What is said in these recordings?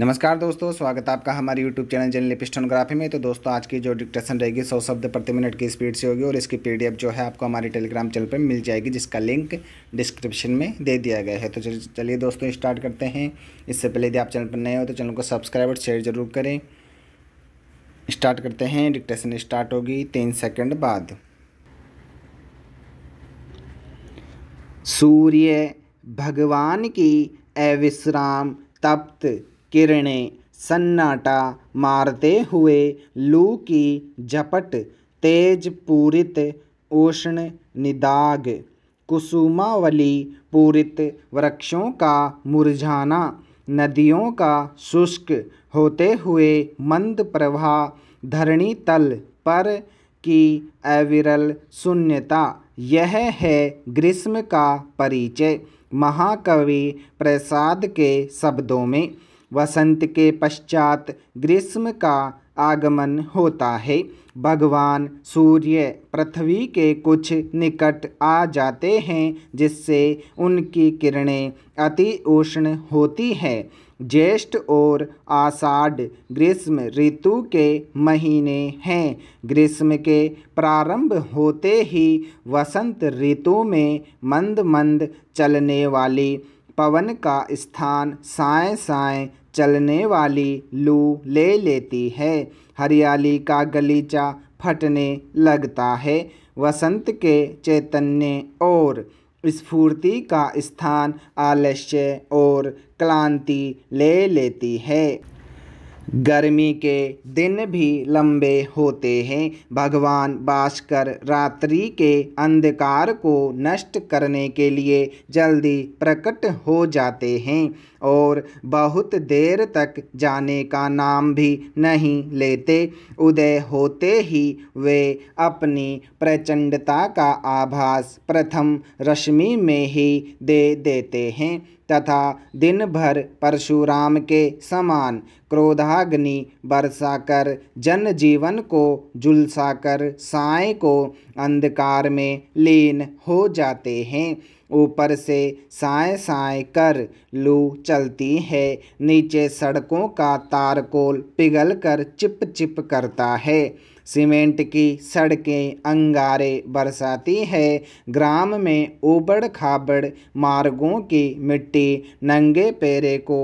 नमस्कार दोस्तों स्वागत है आपका हमारे YouTube चैनल जनरल पिस्टोनोग्राफी में तो दोस्तों आज की जो डिक्टेशन रहेगी सौ शब्द प्रति मिनट की स्पीड से होगी और इसकी पीडीएफ जो है आपको हमारे टेलीग्राम चैनल पर मिल जाएगी जिसका लिंक डिस्क्रिप्शन में दे दिया गया है तो चलिए दोस्तों स्टार्ट करते हैं इससे पहले यदि आप चैनल पर नए हो तो चैनल को सब्सक्राइब और शेयर जरूर करें स्टार्ट करते हैं डिक्टेशन स्टार्ट होगी तीन सेकंड बाद सूर्य भगवान की अविश्राम तप्त किरणें सन्नाटा मारते हुए लू की झपट तेज पूरित उष्ण निदाग कुसुमावली पूरित वृक्षों का मुरझाना नदियों का शुष्क होते हुए मंद प्रभा धरणी तल पर की अविरल शून्यता यह है ग्रीष्म का परिचय महाकवि प्रसाद के शब्दों में वसंत के पश्चात ग्रीष्म का आगमन होता है भगवान सूर्य पृथ्वी के कुछ निकट आ जाते हैं जिससे उनकी किरणें अति उष्ण होती हैं ज्येष्ठ और आषाढ़ ग्रीष्म ऋतु के महीने हैं ग्रीष्म के प्रारंभ होते ही वसंत ऋतु में मंद मंद चलने वाली पवन का स्थान साय साय चलने वाली लू ले लेती है हरियाली का गलीचा फटने लगता है वसंत के चैतन्य और स्फूर्ति का स्थान आलस्य और क्लांति ले लेती है गर्मी के दिन भी लंबे होते हैं भगवान भास्कर रात्रि के अंधकार को नष्ट करने के लिए जल्दी प्रकट हो जाते हैं और बहुत देर तक जाने का नाम भी नहीं लेते उदय होते ही वे अपनी प्रचंडता का आभास प्रथम रश्मि में ही दे देते हैं तथा दिन भर परशुराम के समान क्रोधाग्नि बरसा कर जनजीवन को झुलसा कर साय को अंधकार में लीन हो जाते हैं ऊपर से साए साए कर लू चलती है नीचे सड़कों का तारकोल पिघल कर चिप चिप करता है सीमेंट की सड़कें अंगारे बरसाती है ग्राम में ऊबड़ खाबड़ मार्गों की मिट्टी नंगे पेरे को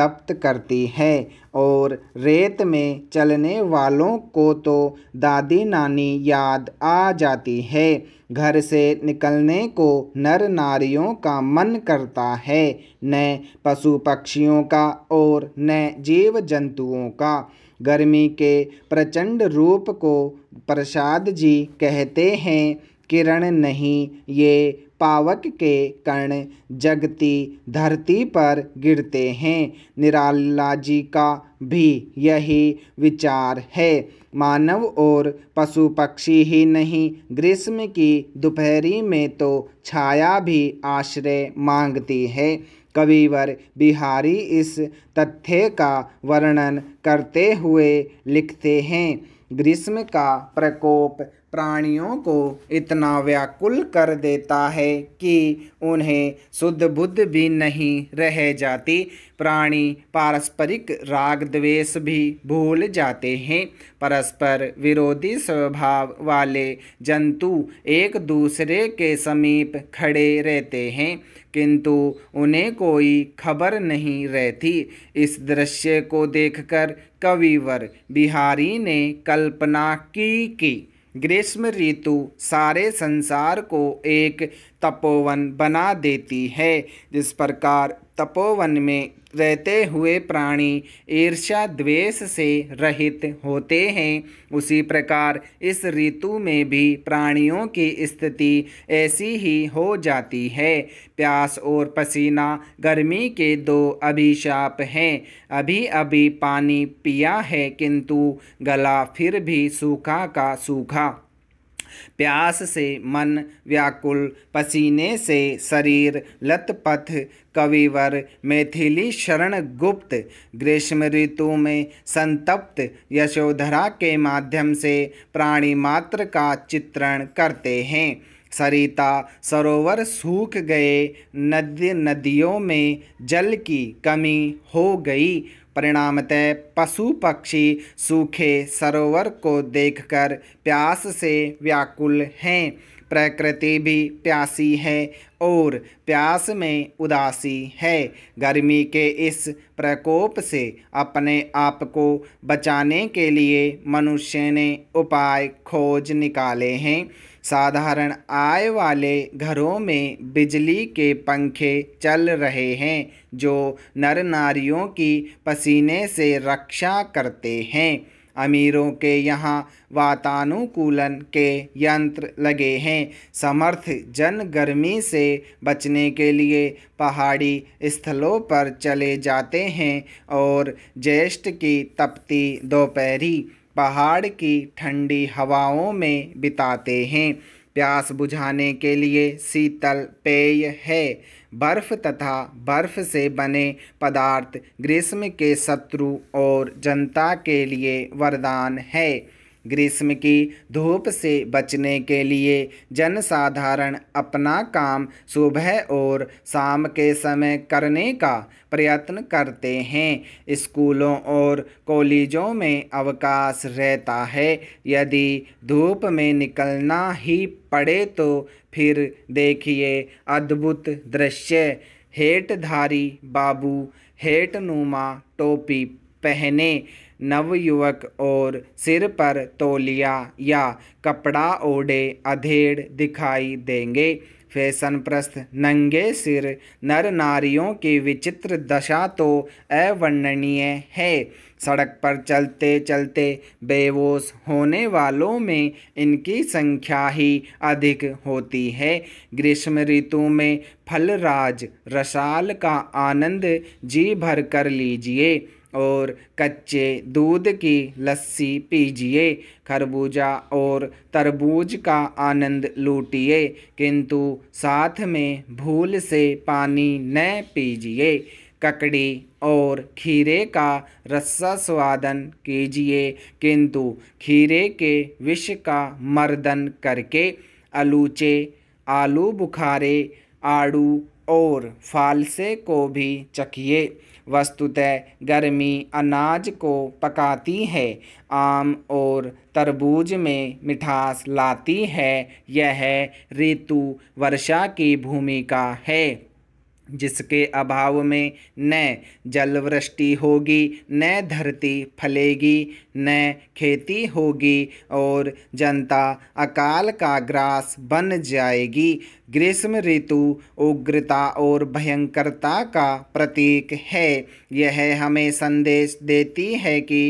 तप्त करती है और रेत में चलने वालों को तो दादी नानी याद आ जाती है घर से निकलने को नर नारियों का मन करता है न पशु पक्षियों का और न जीव जंतुओं का गर्मी के प्रचंड रूप को प्रसाद जी कहते हैं किरण नहीं ये पावक के कर्ण जगती धरती पर गिरते हैं निराला जी का भी यही विचार है मानव और पशु पक्षी ही नहीं ग्रीष्म की दोपहरी में तो छाया भी आश्रय मांगती है कविवर बिहारी इस तथ्य का वर्णन करते हुए लिखते हैं ग्रीष्म का प्रकोप प्राणियों को इतना व्याकुल कर देता है कि उन्हें शुद्ध बुद्ध भी नहीं रह जाती प्राणी पारस्परिक राग द्वेष भी भूल जाते हैं परस्पर विरोधी स्वभाव वाले जंतु एक दूसरे के समीप खड़े रहते हैं किंतु उन्हें कोई खबर नहीं रहती इस दृश्य को देखकर कविवर बिहारी ने कल्पना की कि ग्रीष्म ऋतु सारे संसार को एक तपोवन बना देती है जिस प्रकार तपोवन में रहते हुए प्राणी ईर्ष्या द्वेष से रहित होते हैं उसी प्रकार इस ऋतु में भी प्राणियों की स्थिति ऐसी ही हो जाती है प्यास और पसीना गर्मी के दो अभिशाप हैं अभी अभी पानी पिया है किंतु गला फिर भी सूखा का सूखा प्यास से मन व्याकुल पसीने से शरीर लतपथ कविवर मैथिली शरण गुप्त ग्रीष्म ऋतु में संतप्त यशोधरा के माध्यम से प्राणी मात्र का चित्रण करते हैं सरिता सरोवर सूख गए नदी नदियों में जल की कमी हो गई परिणामतः पशु पक्षी सूखे सरोवर को देखकर प्यास से व्याकुल हैं प्रकृति भी प्यासी है और प्यास में उदासी है गर्मी के इस प्रकोप से अपने आप को बचाने के लिए मनुष्य ने उपाय खोज निकाले हैं साधारण आय वाले घरों में बिजली के पंखे चल रहे हैं जो नर नारियों की पसीने से रक्षा करते हैं अमीरों के यहाँ वातानुकूलन के यंत्र लगे हैं समर्थ जन गर्मी से बचने के लिए पहाड़ी स्थलों पर चले जाते हैं और ज्येष्ठ की तपती दोपहरी पहाड़ की ठंडी हवाओं में बिताते हैं प्यास बुझाने के लिए शीतल पेय है बर्फ़ तथा बर्फ़ से बने पदार्थ ग्रीष्म के शत्रु और जनता के लिए वरदान है ग्रीष्म की धूप से बचने के लिए जनसाधारण अपना काम सुबह और शाम के समय करने का प्रयत्न करते हैं स्कूलों और कॉलेजों में अवकाश रहता है यदि धूप में निकलना ही पड़े तो फिर देखिए अद्भुत दृश्य हेठधारी बाबू हेठनुमा टोपी पहने नवयुवक और सिर पर तोलिया या कपड़ा ओढ़े अधेड़ दिखाई देंगे फैशन प्रस्थ नंगे सिर नर नारियों की विचित्र दशा तो अवर्णनीय है सड़क पर चलते चलते बेवोश होने वालों में इनकी संख्या ही अधिक होती है ग्रीष्म ऋतु में फलराज रसाल का आनंद जी भर कर लीजिए और कच्चे दूध की लस्सी पीजिए खरबूजा और तरबूज का आनंद लूटिए किंतु साथ में भूल से पानी न पीजिए ककड़ी और खीरे का रस्सा स्वादन कीजिए किंतु खीरे के विष का मर्दन करके आलूचे आलू बुखारे आड़ू और फालसे को भी चखिए वस्तुतः गर्मी अनाज को पकाती है आम और तरबूज में मिठास लाती है यह ऋतु वर्षा की भूमिका है जिसके अभाव में न जलवृष्टि होगी न धरती फलेगी न खेती होगी और जनता अकाल का ग्रास बन जाएगी ग्रीष्म ऋतु उग्रता और भयंकरता का प्रतीक है यह हमें संदेश देती है कि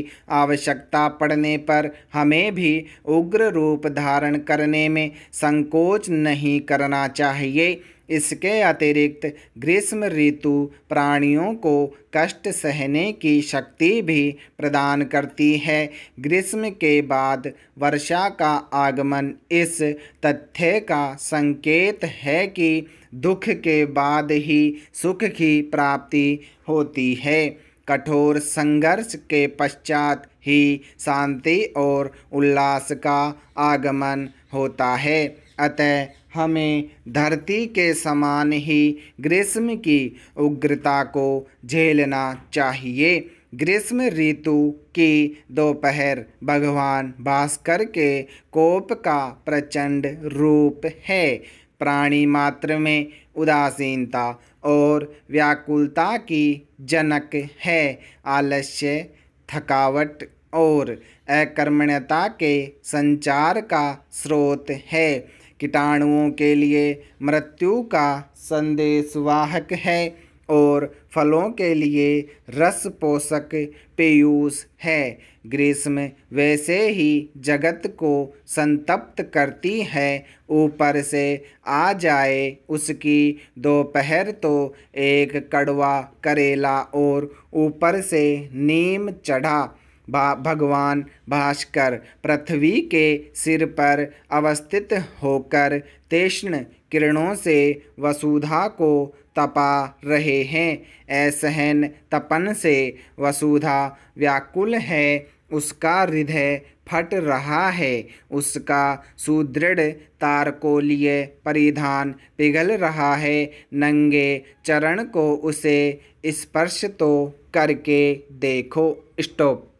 आवश्यकता पड़ने पर हमें भी उग्र रूप धारण करने में संकोच नहीं करना चाहिए इसके अतिरिक्त ग्रीष्म ऋतु प्राणियों को कष्ट सहने की शक्ति भी प्रदान करती है ग्रीष्म के बाद वर्षा का आगमन इस तथ्य का संकेत है कि दुख के बाद ही सुख की प्राप्ति होती है कठोर संघर्ष के पश्चात ही शांति और उल्लास का आगमन होता है अतः हमें धरती के समान ही ग्रीष्म की उग्रता को झेलना चाहिए ग्रीष्म ऋतु की दोपहर भगवान भास्कर के कोप का प्रचंड रूप है प्राणी मात्र में उदासीनता और व्याकुलता की जनक है आलस्य थकावट और अकर्मण्यता के संचार का स्रोत है कीटाणुओं के लिए मृत्यु का संदेश वाहक है और फलों के लिए रस पोषक पेयूस है ग्रीष्म वैसे ही जगत को संतप्त करती है ऊपर से आ जाए उसकी दोपहर तो एक कड़वा करेला और ऊपर से नीम चढ़ा भगवान भास्कर पृथ्वी के सिर पर अवस्थित होकर तीक्ष्ण किरणों से वसुधा को तपा रहे हैं असहन तपन से वसुधा व्याकुल है उसका हृदय फट रहा है उसका सुदृढ़ तारकोलीय परिधान पिघल रहा है नंगे चरण को उसे स्पर्श तो करके देखो स्टॉप